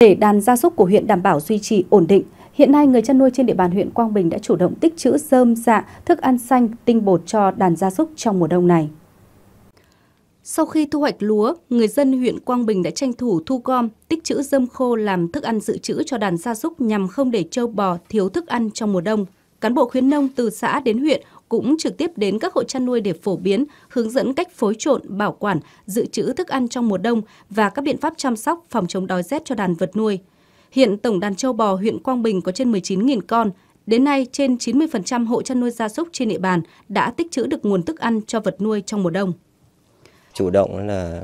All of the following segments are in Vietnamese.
Để đàn gia súc của huyện đảm bảo duy trì ổn định, hiện nay người chăn nuôi trên địa bàn huyện Quang Bình đã chủ động tích trữ rơm dạ, thức ăn xanh, tinh bột cho đàn gia súc trong mùa đông này. Sau khi thu hoạch lúa, người dân huyện Quang Bình đã tranh thủ thu gom, tích trữ rơm khô làm thức ăn dự trữ cho đàn gia súc nhằm không để trâu bò thiếu thức ăn trong mùa đông. Cán bộ khuyến nông từ xã đến huyện cũng trực tiếp đến các hộ chăn nuôi để phổ biến, hướng dẫn cách phối trộn, bảo quản, dự trữ thức ăn trong mùa đông và các biện pháp chăm sóc phòng chống đói rét cho đàn vật nuôi. Hiện tổng đàn châu bò huyện Quang Bình có trên 19.000 con. Đến nay, trên 90% hộ chăn nuôi gia súc trên địa bàn đã tích trữ được nguồn thức ăn cho vật nuôi trong mùa đông. Chủ động là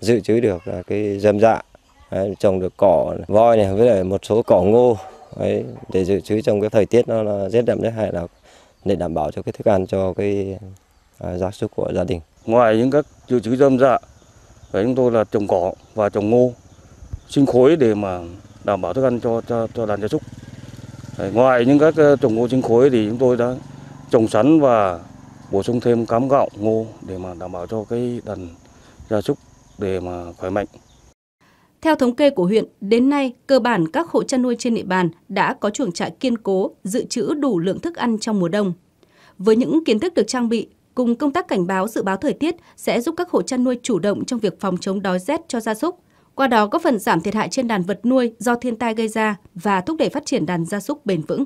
dự trữ được à, cái dơm dạ, à, trồng được cỏ voi này với lại một số cỏ ngô ấy, để dự trữ trong cái thời tiết nó, nó rét đậm rét hại là để đảm bảo cho cái thức ăn cho cái à, gia súc của gia đình. Ngoài những các dự trữ dơm dạ, chúng tôi là trồng cỏ và trồng ngô sinh khối để mà đảm bảo thức ăn cho cho, cho đàn gia súc. ngoài những các ờ, trồng ngô sinh khối thì chúng tôi đã trồng sắn và bổ sung thêm cám gạo ngô để mà đảm bảo cho cái đàn gia súc để mà khỏe mạnh. Theo thống kê của huyện, đến nay, cơ bản các hộ chăn nuôi trên địa bàn đã có chuồng trại kiên cố, dự trữ đủ lượng thức ăn trong mùa đông. Với những kiến thức được trang bị, cùng công tác cảnh báo dự báo thời tiết sẽ giúp các hộ chăn nuôi chủ động trong việc phòng chống đói rét cho gia súc, qua đó có phần giảm thiệt hại trên đàn vật nuôi do thiên tai gây ra và thúc đẩy phát triển đàn gia súc bền vững.